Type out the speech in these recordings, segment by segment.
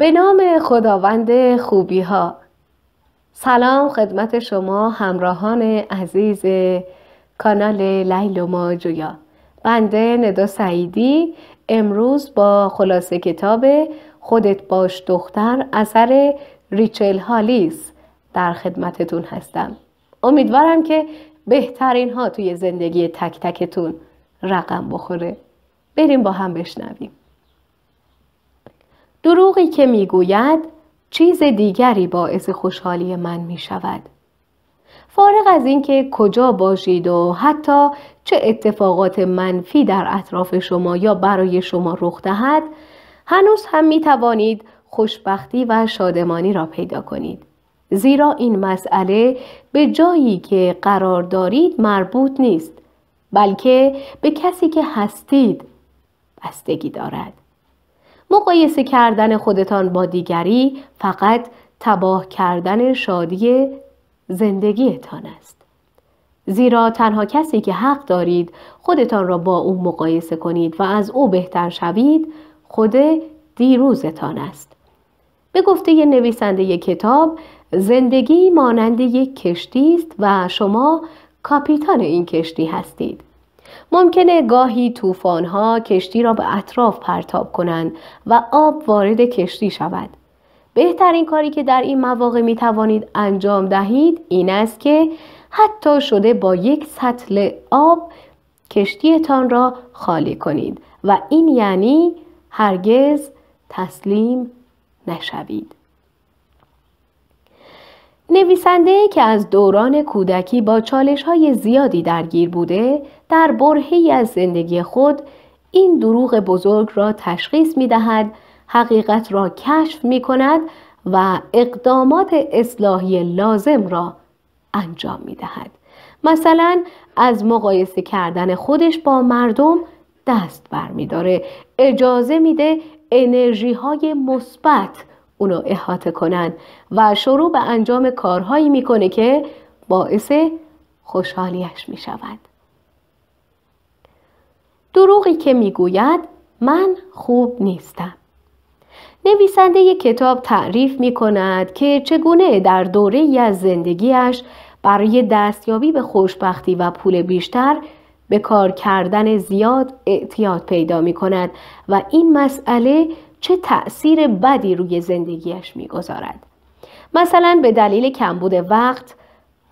به نام خداوند خوبی ها سلام خدمت شما همراهان عزیز کانال لیل و ما جویا بنده ندا سعیدی امروز با خلاصه کتاب خودت باش دختر اثر ریچل هالیس در خدمتتون هستم امیدوارم که بهترین ها توی زندگی تک تکتون رقم بخوره بریم با هم بشنویم دروغی که میگوید چیز دیگری باعث خوشحالی من می شود. فارغ از اینکه کجا باشید و حتی چه اتفاقات منفی در اطراف شما یا برای شما رخ دهد هنوز هم می توانید خوشبختی و شادمانی را پیدا کنید زیرا این مسئله به جایی که قرار دارید مربوط نیست بلکه به کسی که هستید بستگی دارد مقایسه کردن خودتان با دیگری فقط تباه کردن شادی زندگیتان است. زیرا تنها کسی که حق دارید خودتان را با او مقایسه کنید و از او بهتر شوید خود دیروزتان است. به گفته نویسنده ی کتاب زندگی مانند یک کشتی است و شما کاپیتان این کشتی هستید. ممکنه گاهی ها کشتی را به اطراف پرتاب کنند و آب وارد کشتی شود. بهترین کاری که در این مواقع می توانید انجام دهید این است که حتی شده با یک سطل آب کشتیتان را خالی کنید و این یعنی هرگز تسلیم نشوید. نویسنده که از دوران کودکی با چالش های زیادی درگیر بوده در برهی از زندگی خود این دروغ بزرگ را تشخیص می دهد، حقیقت را کشف می کند و اقدامات اصلاحی لازم را انجام می دهد. مثلا از مقایسه کردن خودش با مردم دست برمیداره اجازه میده انرژی های مثبت اونو احاطه کنن و شروع به انجام کارهایی میکنه که باعث خوشحالیش میشود دروغی که میگوید من خوب نیستم نویسنده ی کتاب تعریف می کند که چگونه در دوره از زندگیش برای دستیابی به خوشبختی و پول بیشتر به کار کردن زیاد اعتیاد پیدا می کند و این مسئله چه تأثیر بدی روی زندگیش میگذارد مثلا به دلیل کمبود وقت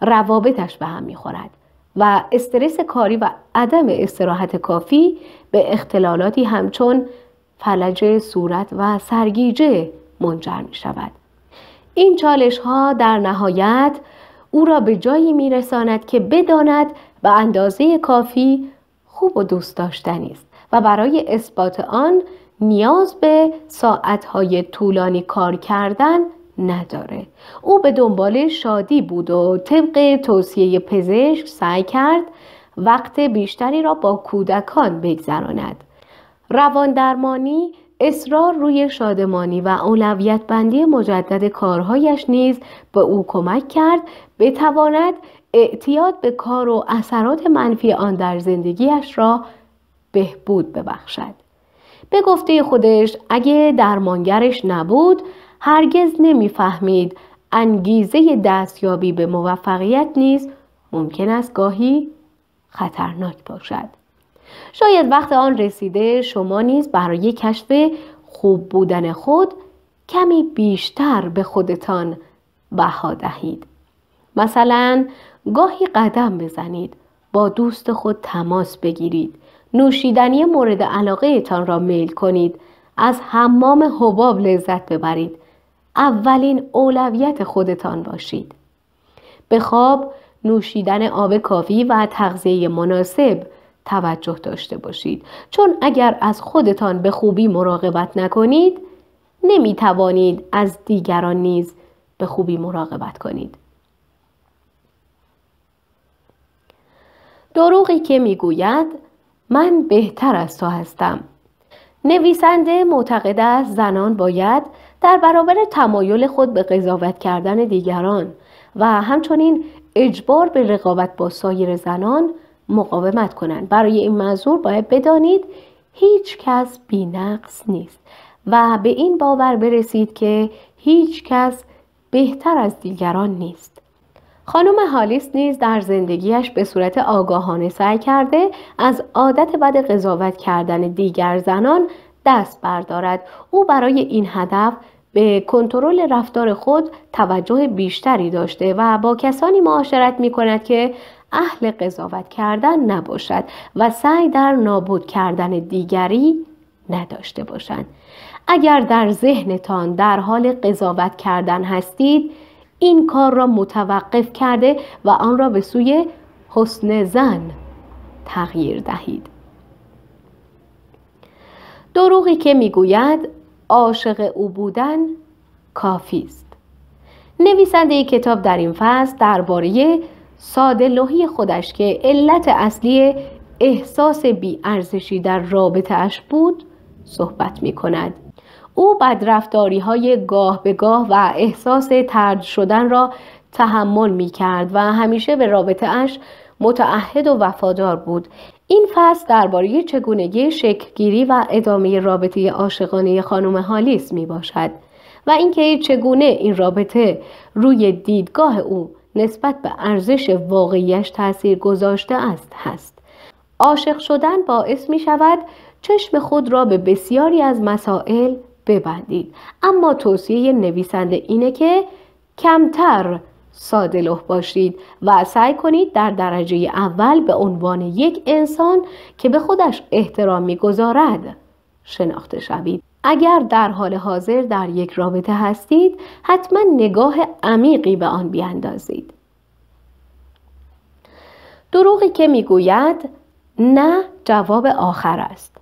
روابطش به هم میخورد و استرس کاری و عدم استراحت کافی به اختلالاتی همچون فلج صورت و سرگیجه منجر می شود. این چالش ها در نهایت او را به جایی میرساند که بداند به اندازه کافی خوب و دوست داشتنی است و برای اثبات آن نیاز به ساعتهای طولانی کار کردن نداره او به دنبال شادی بود و طبق توصیه پزشک سعی کرد وقت بیشتری را با کودکان بگذراند رواندرمانی اصرار روی شادمانی و اولویت بندی مجدد کارهایش نیز به او کمک کرد بتواند اعتیاد به کار و اثرات منفی آن در زندگیش را بهبود ببخشد به گفته خودش اگه درمانگرش نبود هرگز نمیفهمید انگیزه دستیابی به موفقیت نیز ممکن است گاهی خطرناک باشد شاید وقت آن رسیده شما نیز برای کشف خوب بودن خود کمی بیشتر به خودتان بها دهید مثلا گاهی قدم بزنید با دوست خود تماس بگیرید نوشیدنی مورد علاقه تان را میل کنید از حمام حباب لذت ببرید اولین اولویت خودتان باشید به خواب نوشیدن آب کافی و تغذیه مناسب توجه داشته باشید چون اگر از خودتان به خوبی مراقبت نکنید نمی توانید از دیگران نیز به خوبی مراقبت کنید دروغی که گوید من بهتر از تو هستم نویسنده معتقد است زنان باید در برابر تمایل خود به قضاوت کردن دیگران و همچنین اجبار به رقابت با سایر زنان مقاومت کنند برای این منظور باید بدانید هیچ کس بی نقص نیست و به این باور برسید که هیچ کس بهتر از دیگران نیست خانم هالیس نیز در زندگیش به صورت آگاهانه سعی کرده از عادت بد قضاوت کردن دیگر زنان دست بردارد او برای این هدف به کنترل رفتار خود توجه بیشتری داشته و با کسانی معاشرت می کند که اهل قضاوت کردن نباشد و سعی در نابود کردن دیگری نداشته باشند اگر در ذهنتان در حال قضاوت کردن هستید این کار را متوقف کرده و آن را به سوی حسن زن تغییر دهید دروغی که میگوید عاشق او بودن کافی است نویسنده کتاب در این فصل درباره ساده لوحی خودش که علت اصلی احساس بی ارزشی در رابطه اش بود صحبت می کند. او بدرفتاری های گاه به گاه و احساس ترد شدن را تحمل می کرد و همیشه به رابطه اش متعهد و وفادار بود این فصل درباره چگونگی شکلگیری و ادامه رابطه عاشقانه خانم هالیس می باشد و اینکه چگونه این رابطه روی دیدگاه او نسبت به ارزش واقعیش تاثیر گذاشته است هست عاشق شدن باعث می شود چشم خود را به بسیاری از مسائل ببندید اما توصیه نویسنده اینه که کمتر ساده باشید و سعی کنید در درجه اول به عنوان یک انسان که به خودش احترام میگذارد شناخته شوید اگر در حال حاضر در یک رابطه هستید حتما نگاه عمیقی به آن بیاندازید دروغی که میگوید نه جواب آخر است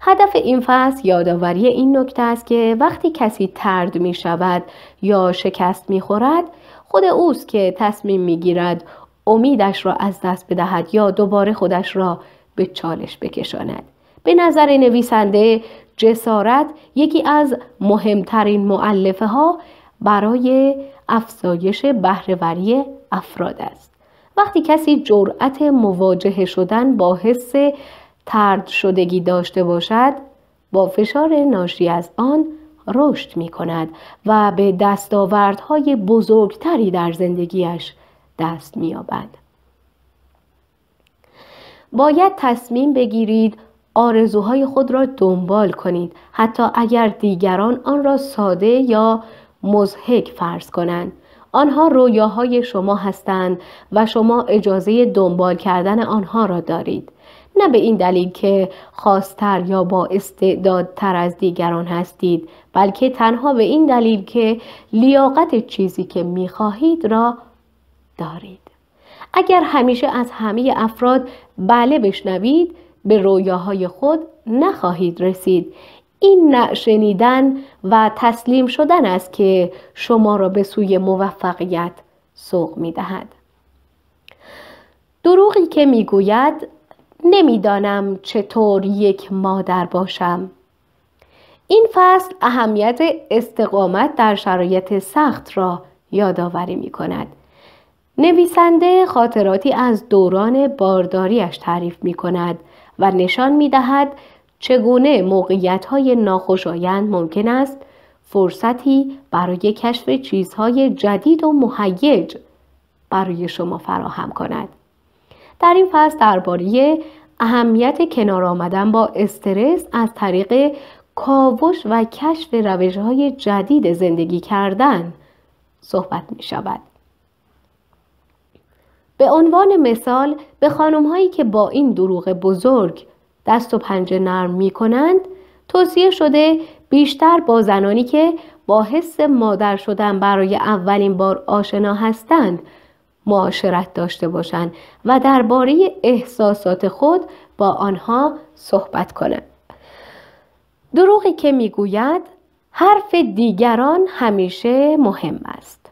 هدف این فصل یادآوری این نکته است که وقتی کسی ترد می شود یا شکست می خورد خود اوست که تصمیم می گیرد امیدش را از دست بدهد یا دوباره خودش را به چالش بکشاند. به نظر نویسنده جسارت یکی از مهمترین معلفه ها برای افزایش بهرهوری افراد است. وقتی کسی جرأت مواجهه شدن با حس ترد شدگی داشته باشد با فشار ناشی از آن رشد می کند و به دستاوردهای بزرگتری در زندگیش دست می آبد. باید تصمیم بگیرید آرزوهای خود را دنبال کنید حتی اگر دیگران آن را ساده یا مزهک فرض کنند آنها رویاهای شما هستند و شما اجازه دنبال کردن آنها را دارید نه به این دلیل که خواستر یا با تر از دیگران هستید بلکه تنها به این دلیل که لیاقت چیزی که میخواهید را دارید اگر همیشه از همه افراد بله بشنوید به رویاهای خود نخواهید رسید این نشنیدن و تسلیم شدن است که شما را به سوی موفقیت سوق می دهد. دروغی که میگوید نمیدانم چطور یک مادر باشم این فصل اهمیت استقامت در شرایط سخت را یادآوری می کند. نویسنده خاطراتی از دوران بارداریش تعریف می کند و نشان می دهد چگونه موقعیت های ناخوشایند ممکن است فرصتی برای کشف چیزهای جدید و مهیج برای شما فراهم کند. در این فصل درباره اهمیت کنار آمدن با استرس از طریق کاوش و کشف روش های جدید زندگی کردن صحبت می شود. به عنوان مثال به خانم هایی که با این دروغ بزرگ دست و پنجه نرم می کنند توصیه شده بیشتر با زنانی که با حس مادر شدن برای اولین بار آشنا هستند معاشرت داشته باشند و درباره احساسات خود با آنها صحبت کنند دروغی که میگوید حرف دیگران همیشه مهم است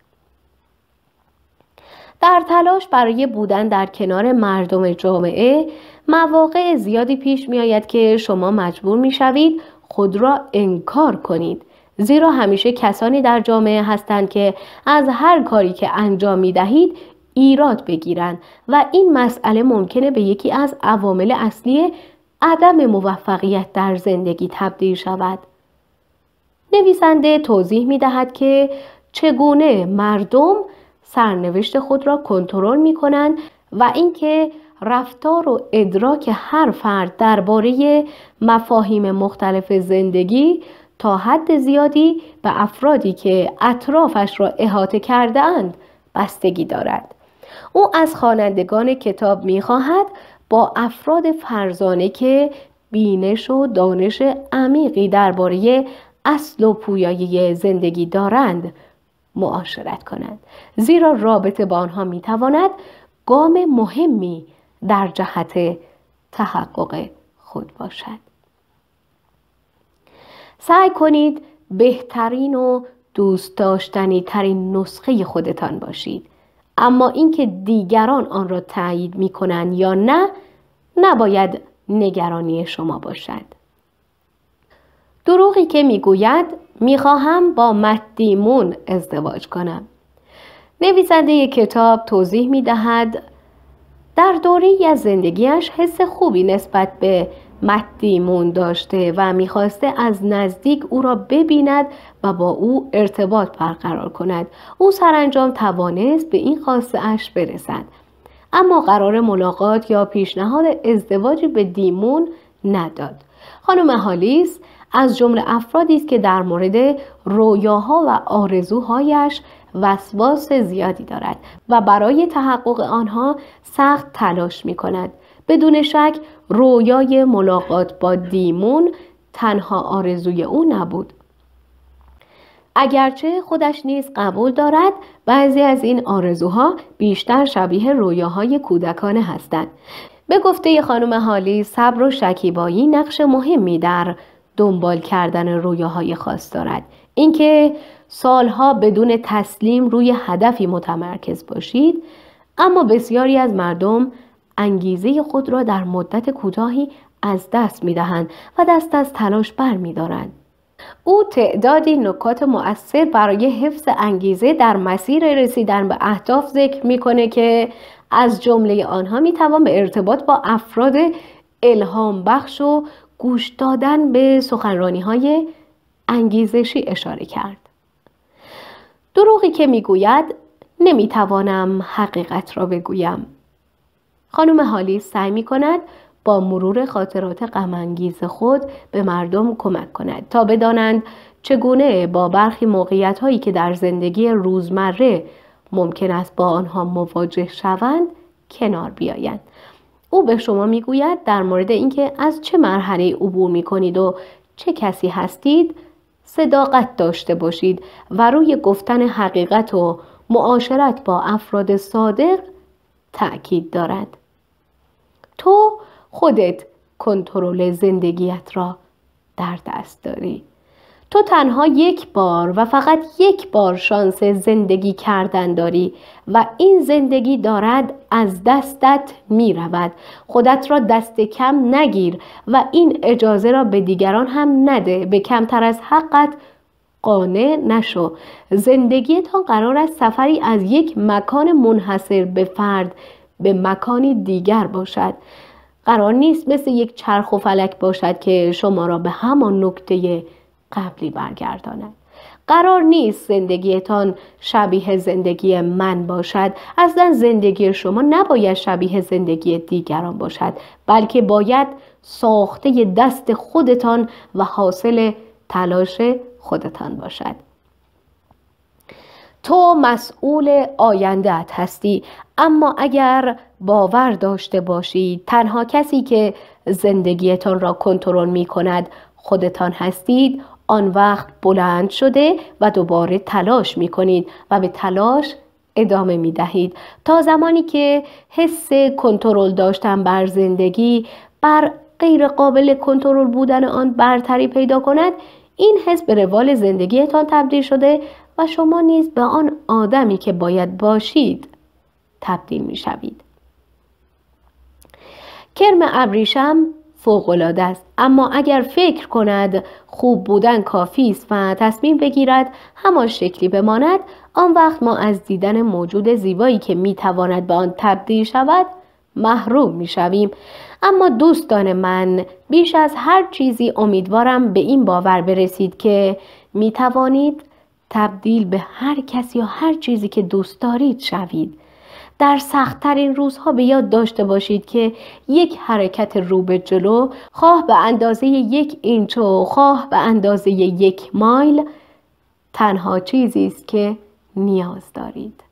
در تلاش برای بودن در کنار مردم جامعه مواقع زیادی پیش می آید که شما مجبور می شوید خود را انکار کنید زیرا همیشه کسانی در جامعه هستند که از هر کاری که انجام می دهید ایراد بگیرند و این مسئله ممکنه به یکی از عوامل اصلی عدم موفقیت در زندگی تبدیل شود. نویسنده توضیح می دهد که چگونه مردم سرنوشت خود را کنترل می کنند و اینکه رفتار و ادراک هر فرد درباره مفاهیم مختلف زندگی تا حد زیادی به افرادی که اطرافش را احاطه کرده اند بستگی دارد. او از خوانندگان کتاب میخواهد با افراد فرزانه که بینش و دانش عمیقی درباره اصل و پویایی زندگی دارند معاشرت کنند زیرا رابطه با آنها میتواند گام مهمی در جهت تحقق خود باشد سعی کنید بهترین و دوست داشتنی ترین نسخه خودتان باشید اما اینکه دیگران آن را تایید می کنند یا نه نباید نگرانی شما باشد. دروغی که میگوید میخواهم با مدیمون ازدواج کنم. نویسنده کتاب توضیح می دهد در دوره از زندگیش حس خوبی نسبت به دیمون داشته و میخواسته از نزدیک او را ببیند و با او ارتباط برقرار کند او سرانجام توانست به این خواسته اش برسد اما قرار ملاقات یا پیشنهاد ازدواج به دیمون نداد خانم هالیس از جمله افرادی است که در مورد رویاها و آرزوهایش وسواس زیادی دارد و برای تحقق آنها سخت تلاش می کند بدون شک رویای ملاقات با دیمون تنها آرزوی او نبود اگرچه خودش نیز قبول دارد بعضی از این آرزوها بیشتر شبیه رویاهای کودکانه هستند به گفته خانم حالی صبر و شکیبایی نقش مهمی در دنبال کردن رویاهای خاص دارد اینکه سالها بدون تسلیم روی هدفی متمرکز باشید اما بسیاری از مردم انگیزه خود را در مدت کوتاهی از دست می دهند و دست از تلاش بر می دارند. او تعدادی نکات مؤثر برای حفظ انگیزه در مسیر رسیدن به اهداف ذکر میکنه که از جمله آنها می توان به ارتباط با افراد الهام بخش و گوش دادن به سخنرانی های انگیزشی اشاره کرد دروغی که میگوید نمیتوانم حقیقت را بگویم خانم حالی سعی می کند با مرور خاطرات غمانگیز خود به مردم کمک کند تا بدانند چگونه با برخی موقعیت هایی که در زندگی روزمره ممکن است با آنها مواجه شوند کنار بیایند او به شما میگوید در مورد اینکه از چه مرحله عبور می کنید و چه کسی هستید صداقت داشته باشید و روی گفتن حقیقت و معاشرت با افراد صادق تأکید دارد تو خودت کنترل زندگیت را در دست داری تو تنها یک بار و فقط یک بار شانس زندگی کردن داری و این زندگی دارد از دستت می رود خودت را دست کم نگیر و این اجازه را به دیگران هم نده به کمتر از حقت قانع نشو زندگیتان قرار است سفری از یک مکان منحصر به فرد به مکانی دیگر باشد قرار نیست مثل یک چرخ و فلک باشد که شما را به همان نکته قبلی برگرداند قرار نیست زندگیتان شبیه زندگی من باشد اصلا زندگی شما نباید شبیه زندگی دیگران باشد بلکه باید ساخته دست خودتان و حاصل تلاش خودتان باشد تو مسئول آیندهات هستی اما اگر باور داشته باشی تنها کسی که زندگیتان را کنترل می کند خودتان هستید آن وقت بلند شده و دوباره تلاش می کنید و به تلاش ادامه می دهید تا زمانی که حس کنترل داشتن بر زندگی بر غیر قابل کنترل بودن آن برتری پیدا کند این حس به روال زندگیتان تبدیل شده و شما نیز به آن آدمی که باید باشید تبدیل می شوید. کرم ابریشم فوقالعاده است اما اگر فکر کند خوب بودن کافی است و تصمیم بگیرد همان شکلی بماند آن وقت ما از دیدن موجود زیبایی که میتواند به آن تبدیل شود محروم میشویم اما دوستان من بیش از هر چیزی امیدوارم به این باور برسید که می توانید تبدیل به هر کسی یا هر چیزی که دوست دارید شوید. در سختترین روزها به یاد داشته باشید که یک حرکت رو به جلو خواه به اندازه یک اینچ و خواه به اندازه یک مایل تنها چیزی است که نیاز دارید.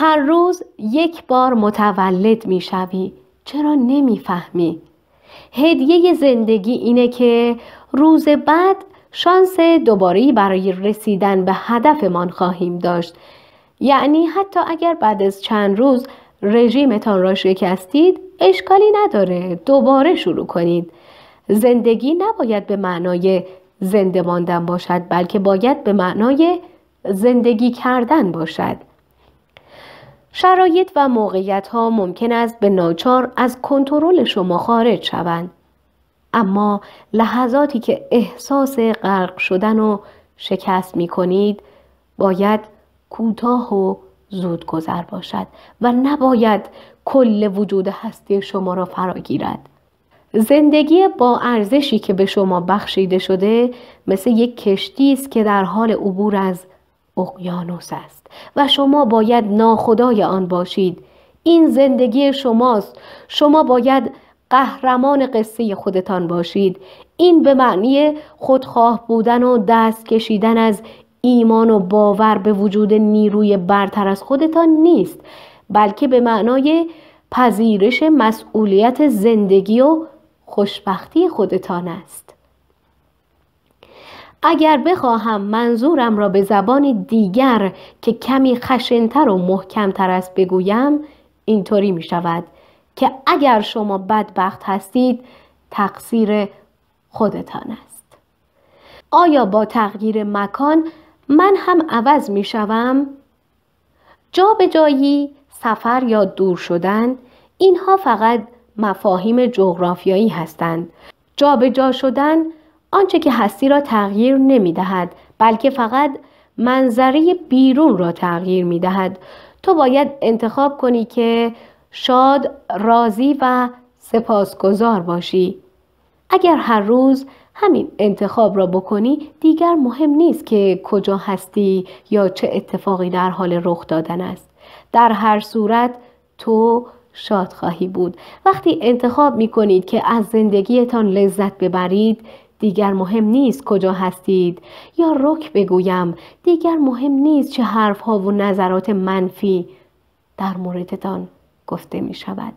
هر روز یک بار متولد می شوی. چرا نمیفهمی؟ هدیه زندگی اینه که روز بعد شانس دوباره برای رسیدن به هدفمان خواهیم داشت یعنی حتی اگر بعد از چند روز رژیمتان را شکستید اشکالی نداره دوباره شروع کنید زندگی نباید به معنای زنده ماندن باشد بلکه باید به معنای زندگی کردن باشد شرایط و موقعیت ها ممکن است به ناچار از کنترل شما خارج شوند. اما لحظاتی که احساس غرق شدن و شکست می کنید باید کوتاه و زود گذر باشد و نباید کل وجود هستی شما را فراگیرد. زندگی با ارزشی که به شما بخشیده شده مثل یک کشتی است که در حال عبور از اقیانوس است و شما باید ناخدای آن باشید این زندگی شماست شما باید قهرمان قصه خودتان باشید این به معنی خودخواه بودن و دست کشیدن از ایمان و باور به وجود نیروی برتر از خودتان نیست بلکه به معنای پذیرش مسئولیت زندگی و خوشبختی خودتان است اگر بخواهم منظورم را به زبان دیگر که کمی خشنتر و محکمتر است بگویم اینطوری می شود که اگر شما بدبخت هستید تقصیر خودتان است آیا با تغییر مکان من هم عوض می شوم؟ جا به جایی، سفر یا دور شدن اینها فقط مفاهیم جغرافیایی هستند جابجا جا شدن آنچه که هستی را تغییر نمی دهد بلکه فقط منظره بیرون را تغییر می دهد تو باید انتخاب کنی که شاد، راضی و سپاسگزار باشی اگر هر روز همین انتخاب را بکنی دیگر مهم نیست که کجا هستی یا چه اتفاقی در حال رخ دادن است در هر صورت تو شاد خواهی بود وقتی انتخاب می کنید که از زندگیتان لذت ببرید دیگر مهم نیست کجا هستید یا رک بگویم دیگر مهم نیست چه حرف ها و نظرات منفی در موردتان گفته می شود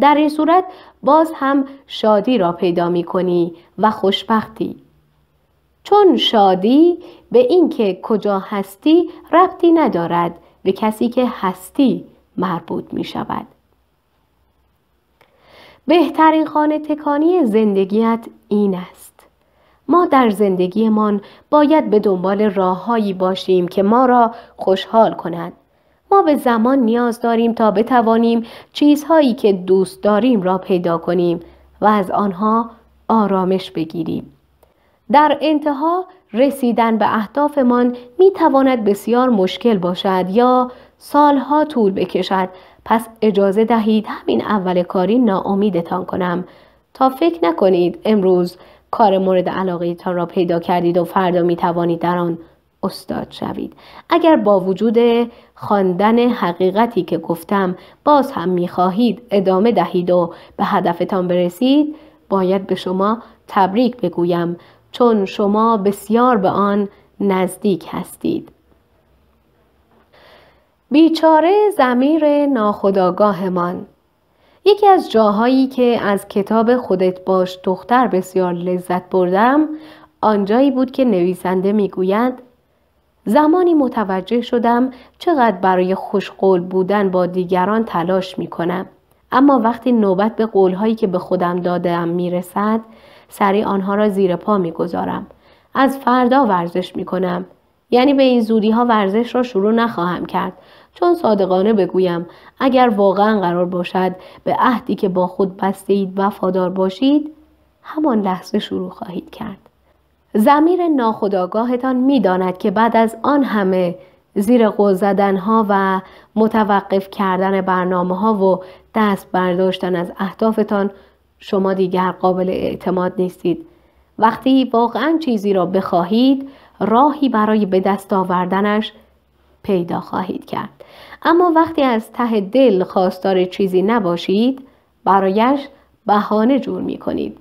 در این صورت باز هم شادی را پیدا می کنی و خوشبختی چون شادی به اینکه کجا هستی ربطی ندارد به کسی که هستی مربوط می شود بهترین خانه تکانی زندگیت این است ما در زندگیمان باید به دنبال راههایی باشیم که ما را خوشحال کند. ما به زمان نیاز داریم تا بتوانیم چیزهایی که دوست داریم را پیدا کنیم و از آنها آرامش بگیریم. در انتها رسیدن به اهدافمان می تواند بسیار مشکل باشد یا سالها طول بکشد پس اجازه دهید همین اول کاری ناامیدتان کنم تا فکر نکنید امروز کار مورد علاقهتان را پیدا کردید و فردا می توانید در آن استاد شوید اگر با وجود خواندن حقیقتی که گفتم باز هم میخواهید ادامه دهید و به هدفتان برسید باید به شما تبریک بگویم چون شما بسیار به آن نزدیک هستید بیچاره زمیر ناخداگاهمان یکی از جاهایی که از کتاب خودت باش دختر بسیار لذت بردم آنجایی بود که نویسنده میگوید زمانی متوجه شدم چقدر برای خوشقول بودن با دیگران تلاش می کنم. اما وقتی نوبت به قولهایی که به خودم دادم می رسد سریع آنها را زیر پا میگذارم از فردا ورزش می کنم. یعنی به این زودی ها ورزش را شروع نخواهم کرد چون صادقانه بگویم اگر واقعا قرار باشد به عهدی که با خود بستید وفادار باشید همان لحظه شروع خواهید کرد زمیر ناخداگاهتان میداند که بعد از آن همه زیر قول زدن ها و متوقف کردن برنامه ها و دست برداشتن از اهدافتان شما دیگر قابل اعتماد نیستید وقتی واقعا چیزی را بخواهید راهی برای به دست آوردنش پیدا خواهید کرد اما وقتی از ته دل خواستار چیزی نباشید برایش بهانه جور می کنید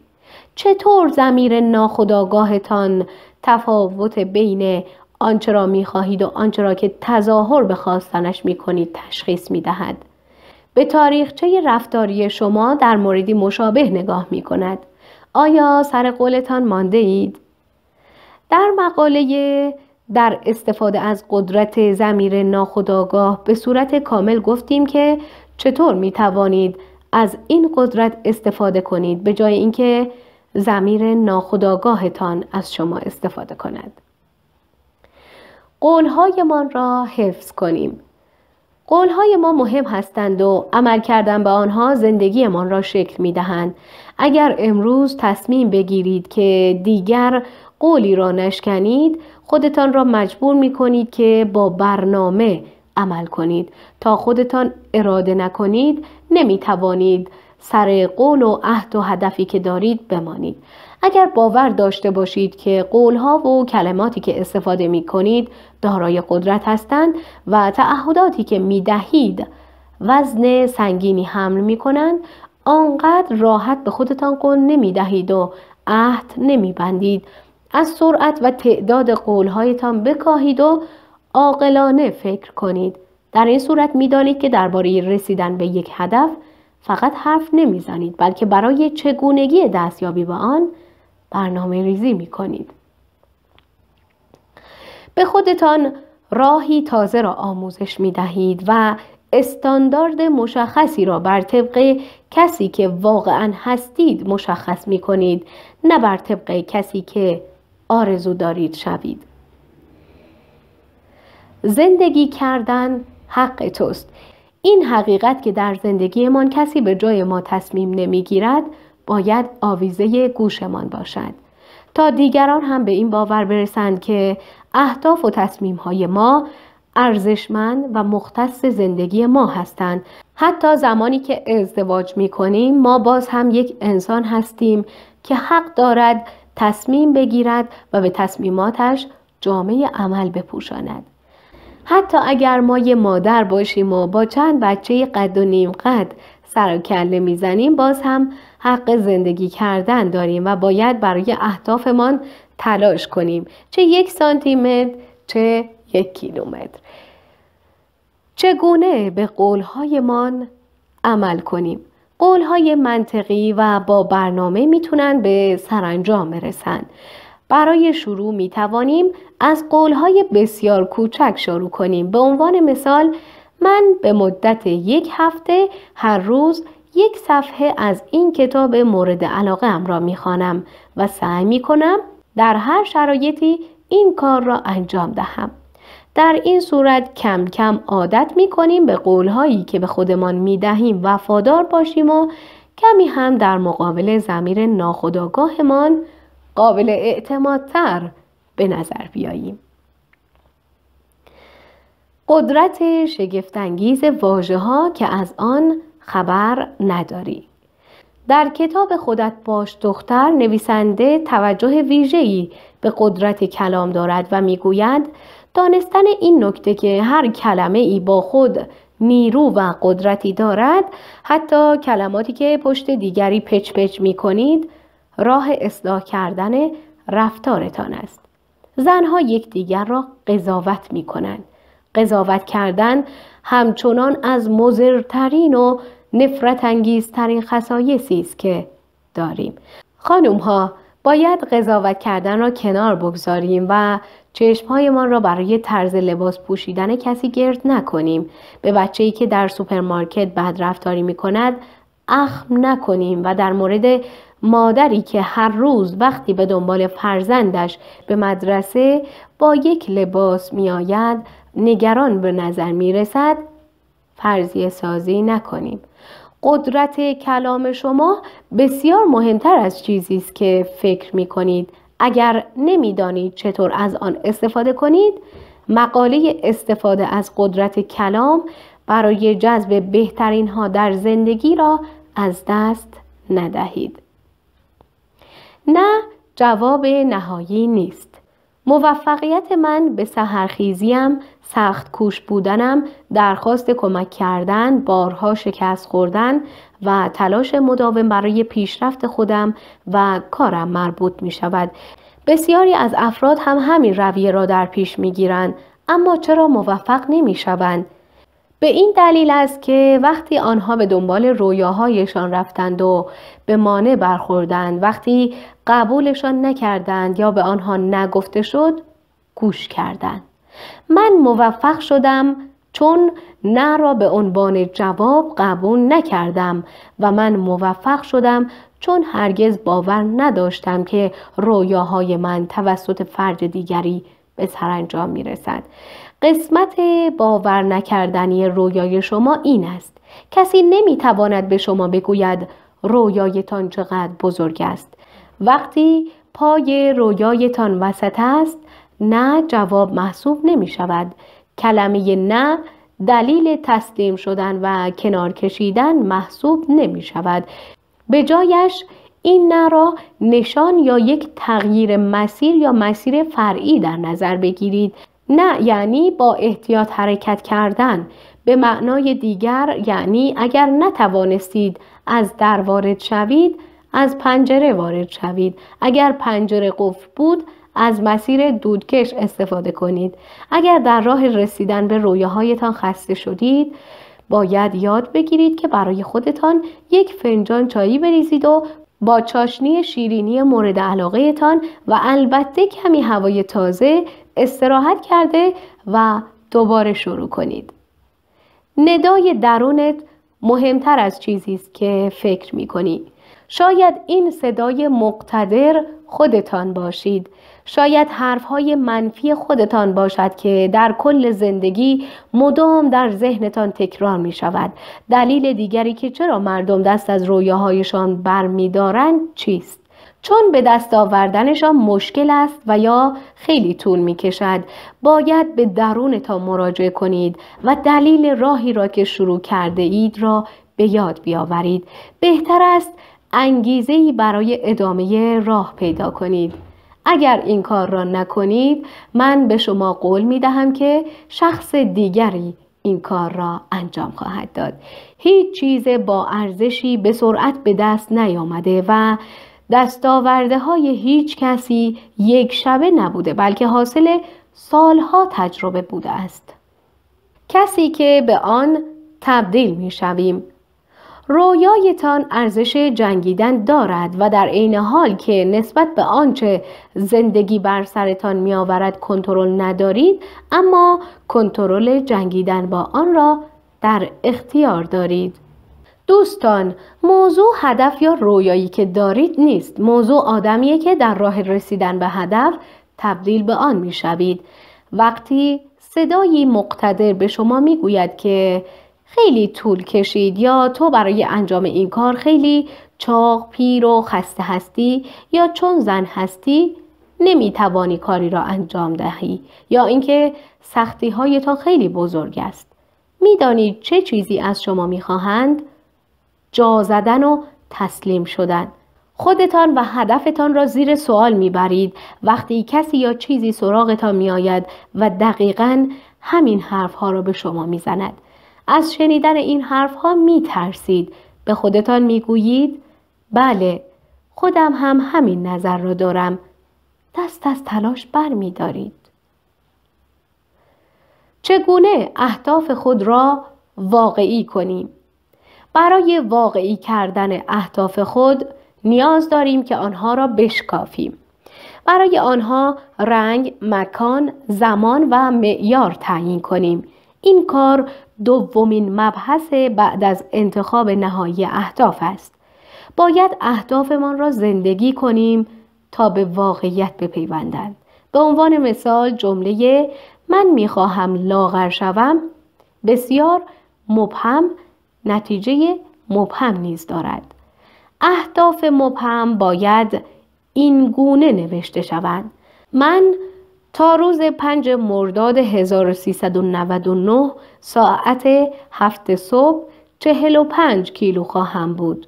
چطور زمیر ناخداگاهتان تفاوت بین آنچه را می خواهید و آنچه را که تظاهر به خواستنش می کنید تشخیص می دهد به تاریخچه رفتاری شما در موردی مشابه نگاه می کند آیا سر قولتان مانده اید؟ در مقاله در استفاده از قدرت زمیر ناخودآگاه به صورت کامل گفتیم که چطور می توانید از این قدرت استفاده کنید به جای اینکه زمیر ناخودآگاهتان از شما استفاده کند قولهایمان را حفظ کنیم قولهای ما مهم هستند و عمل کردن به آنها زندگیمان را شکل می دهند. اگر امروز تصمیم بگیرید که دیگر قولی را نشکنید خودتان را مجبور می کنید که با برنامه عمل کنید تا خودتان اراده نکنید نمی توانید سر قول و عهد و هدفی که دارید بمانید اگر باور داشته باشید که قولها و کلماتی که استفاده می کنید دارای قدرت هستند و تعهداتی که می دهید وزن سنگینی حمل می کنند آنقدر راحت به خودتان قول نمی دهید و عهد نمی بندید از سرعت و تعداد قولهایتان بکاهید و عاقلانه فکر کنید در این صورت میدانید که درباره رسیدن به یک هدف فقط حرف نمیزنید بلکه برای چگونگی دستیابی به آن برنامه ریزی می کنید. به خودتان راهی تازه را آموزش می دهید و استاندارد مشخصی را بر طبق کسی که واقعا هستید مشخص می کنید نه بر طبق کسی که آرزو دارید شوید زندگی کردن حق توست این حقیقت که در زندگیمان کسی به جای ما تصمیم نمیگیرد باید آویزه گوشمان باشد تا دیگران هم به این باور برسند که اهداف و تصمیم های ما ارزشمند و مختص زندگی ما هستند حتی زمانی که ازدواج می کنیم ما باز هم یک انسان هستیم که حق دارد تصمیم بگیرد و به تصمیماتش جامعه عمل بپوشاند حتی اگر ما یه مادر باشیم و با چند بچه قد و نیم قد سر و کله میزنیم باز هم حق زندگی کردن داریم و باید برای اهدافمان تلاش کنیم چه یک سانتی متر چه یک کیلومتر چگونه به قولهایمان عمل کنیم قولهای منطقی و با برنامه میتونن به سرانجام برسن. برای شروع میتوانیم از قولهای بسیار کوچک شروع کنیم. به عنوان مثال من به مدت یک هفته هر روز یک صفحه از این کتاب مورد علاقه ام را میخوانم و سعی میکنم در هر شرایطی این کار را انجام دهم. در این صورت کم کم عادت می کنیم به قولهایی که به خودمان می دهیم وفادار باشیم و کمی هم در مقابل زمیر ناخداگاهمان قابل اعتمادتر به نظر بیاییم. قدرت شگفتانگیز واجه ها که از آن خبر نداری در کتاب خودت باش دختر نویسنده توجه ویژه‌ای به قدرت کلام دارد و میگوید دانستن این نکته که هر کلمه ای با خود نیرو و قدرتی دارد حتی کلماتی که پشت دیگری پچ پچ می کنید راه اصلاح کردن رفتارتان است زنها یکدیگر را قضاوت می کنند قضاوت کردن همچنان از مزرترین و نفرت انگیزترین خصایصی است که داریم خانم ها باید قضاوت کردن را کنار بگذاریم و چشمهایمان را برای طرز لباس پوشیدن کسی گرد نکنیم به بچه ای که در سوپرمارکت بد رفتاری می کند اخم نکنیم و در مورد مادری که هر روز وقتی به دنبال فرزندش به مدرسه با یک لباس می آید نگران به نظر می رسد فرضیه سازی نکنیم قدرت کلام شما بسیار مهمتر از چیزی است که فکر می کنید اگر نمیدانید چطور از آن استفاده کنید مقاله استفاده از قدرت کلام برای جذب بهترین ها در زندگی را از دست ندهید نه جواب نهایی نیست موفقیت من به سهرخیزیم سخت کوش بودنم درخواست کمک کردن بارها شکست خوردن و تلاش مداوم برای پیشرفت خودم و کارم مربوط می شود بسیاری از افراد هم همین رویه را در پیش می گیرند اما چرا موفق نمی شوند؟ به این دلیل است که وقتی آنها به دنبال رویاهایشان رفتند و به مانع برخوردند وقتی قبولشان نکردند یا به آنها نگفته شد گوش کردند من موفق شدم چون نه را به عنوان جواب قبول نکردم و من موفق شدم چون هرگز باور نداشتم که رویاهای من توسط فرد دیگری به سرانجام میرسد قسمت باور نکردنی رویای شما این است کسی نمیتواند به شما بگوید رویایتان چقدر بزرگ است وقتی پای رویایتان وسط است نه جواب محسوب نمی شود کلمه نه دلیل تسلیم شدن و کنار کشیدن محسوب نمی شود به جایش این نه را نشان یا یک تغییر مسیر یا مسیر فرعی در نظر بگیرید نه یعنی با احتیاط حرکت کردن به معنای دیگر یعنی اگر نتوانستید از در وارد شوید از پنجره وارد شوید اگر پنجره قفل بود از مسیر دودکش استفاده کنید. اگر در راه رسیدن به رویاهایتان خسته شدید، باید یاد بگیرید که برای خودتان یک فنجان چایی بریزید و با چاشنی شیرینی مورد علاقهتان و البته کمی هوای تازه استراحت کرده و دوباره شروع کنید. ندای درونت مهمتر از چیزی است که فکر می کنی. شاید این صدای مقتدر خودتان باشید شاید حرفهای منفی خودتان باشد که در کل زندگی مدام در ذهنتان تکرار می شود دلیل دیگری که چرا مردم دست از رویاهایشان برمیدارند چیست چون به دست آوردنشان مشکل است و یا خیلی طول می کشد باید به درونتان مراجعه کنید و دلیل راهی را که شروع کرده اید را به یاد بیاورید بهتر است انگیزه ای برای ادامه راه پیدا کنید اگر این کار را نکنید من به شما قول می دهم که شخص دیگری این کار را انجام خواهد داد هیچ چیز با ارزشی به سرعت به دست نیامده و دستاورده های هیچ کسی یک شبه نبوده بلکه حاصل سالها تجربه بوده است کسی که به آن تبدیل می شویم رویایتان ارزش جنگیدن دارد و در عین حال که نسبت به آنچه زندگی بر سرتان آورد کنترل ندارید اما کنترل جنگیدن با آن را در اختیار دارید دوستان موضوع هدف یا رویایی که دارید نیست موضوع آدمیه که در راه رسیدن به هدف تبدیل به آن شوید وقتی صدایی مقتدر به شما گوید که خیلی طول کشید یا تو برای انجام این کار خیلی چاق پیر و خسته هستی یا چون زن هستی نمی توانی کاری را انجام دهی یا اینکه سختی هایتان خیلی بزرگ است میدانی چه چیزی از شما میخواهند جا زدن و تسلیم شدن خودتان و هدفتان را زیر سوال میبرید وقتی کسی یا چیزی سراغتان میآید و دقیقا همین ها را به شما میزند از شنیدن این حرفها می ترسید. به خودتان می گویید؟ بله خودم هم همین نظر را دارم. دست از تلاش بر می دارید. چگونه اهداف خود را واقعی کنیم؟ برای واقعی کردن اهداف خود نیاز داریم که آنها را بشکافیم. برای آنها رنگ، مکان، زمان و معیار تعیین کنیم این کار دومین مبحث بعد از انتخاب نهایی اهداف است. باید اهدافمان را زندگی کنیم تا به واقعیت بپیوندند. به عنوان مثال جمله من میخواهم لاغر شوم بسیار مبهم نتیجه مبهم نیز دارد. اهداف مبهم باید این گونه نوشته شوند. من تا روز 5 مرداد 1399 ساعت 7 صبح 45 کیلو خواهم بود.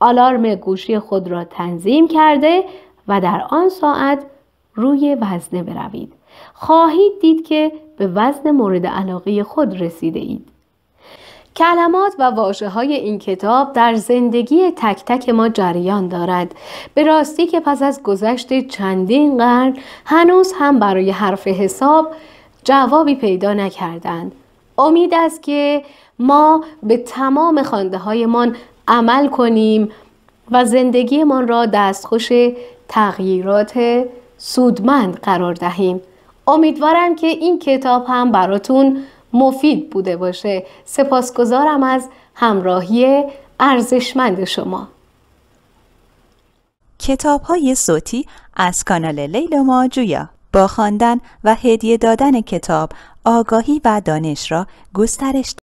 آلارم گوشی خود را تنظیم کرده و در آن ساعت روی وزنه بروید. خواهید دید که به وزن مورد علاقه خود رسیده اید. کلمات و واجه های این کتاب در زندگی تک تک ما جریان دارد به راستی که پس از گذشت چندین قرن هنوز هم برای حرف حساب جوابی پیدا نکردند امید است که ما به تمام خانده هایمان عمل کنیم و زندگیمان را دستخوش تغییرات سودمند قرار دهیم امیدوارم که این کتاب هم براتون مفید بوده باشه سپاسگزارم از همراهی ارزشمند شما کتاب های صوتی از کانال لیل ماجویا با خواندن و هدیه دادن کتاب آگاهی و دانش را گسترش